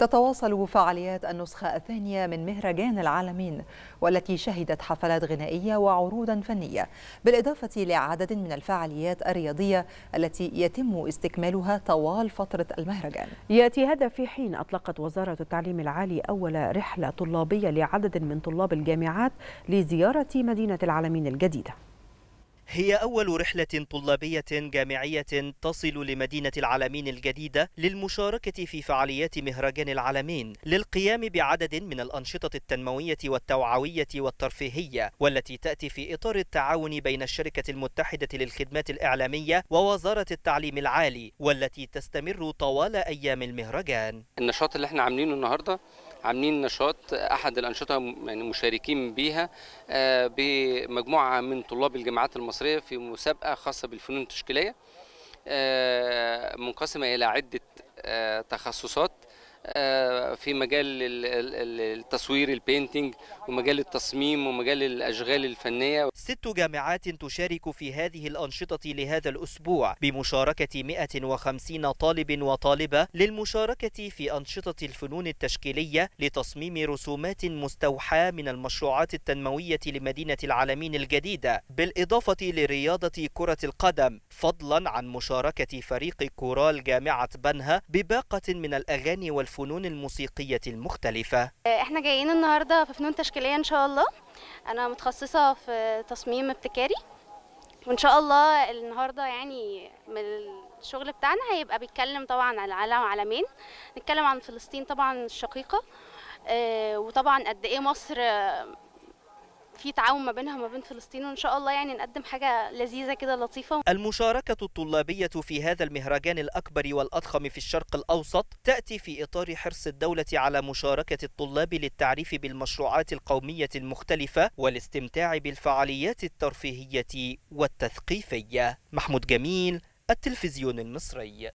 تتواصل فعاليات النسخة الثانية من مهرجان العالمين والتي شهدت حفلات غنائية وعروضا فنية بالإضافة لعدد من الفعاليات الرياضية التي يتم استكمالها طوال فترة المهرجان يأتي هذا في حين أطلقت وزارة التعليم العالي أول رحلة طلابية لعدد من طلاب الجامعات لزيارة مدينة العالمين الجديدة هي أول رحلة طلابية جامعية تصل لمدينة العالمين الجديدة للمشاركة في فعاليات مهرجان العالمين للقيام بعدد من الأنشطة التنموية والتوعوية والترفيهية والتي تأتي في إطار التعاون بين الشركة المتحدة للخدمات الإعلامية ووزارة التعليم العالي والتي تستمر طوال أيام المهرجان النشاط اللي احنا عاملينه النهارده عاملين نشاط احد الانشطه يعني مشاركين بيها آه، بمجموعه من طلاب الجامعات المصريه في مسابقه خاصه بالفنون التشكيليه آه، منقسمه الى عده آه، تخصصات آه، في مجال التصوير البينتينج ومجال التصميم ومجال الأشغال الفنية ست جامعات تشارك في هذه الأنشطة لهذا الأسبوع بمشاركة 150 طالب وطالبة للمشاركة في أنشطة الفنون التشكيلية لتصميم رسومات مستوحاة من المشروعات التنموية لمدينة العالمين الجديدة بالإضافة لرياضة كرة القدم فضلا عن مشاركة فريق كورال جامعة بنها بباقة من الأغاني والفنون الفنون الموسيقية المختلفة احنا جايين النهاردة في فنون تشكيلية ان شاء الله انا متخصصة في تصميم ابتكاري وان شاء الله النهارده يعني من الشغل بتاعنا هيبقى بيتكلم طبعا على علم عالمين نتكلم عن فلسطين طبعا الشقيقه آه، وطبعا قد ايه مصر في تعاون ما بينها وما بين فلسطين وان شاء الله يعني نقدم حاجه لذيذه كده لطيفه المشاركه الطلابيه في هذا المهرجان الاكبر والاضخم في الشرق الاوسط تاتي في اطار حرص الدوله على مشاركه الطلاب للتعريف بالمشروعات القوميه المختلفه والاستمتاع بالفعاليات الترفيهيه والتثقيفيه محمود جميل التلفزيون المصري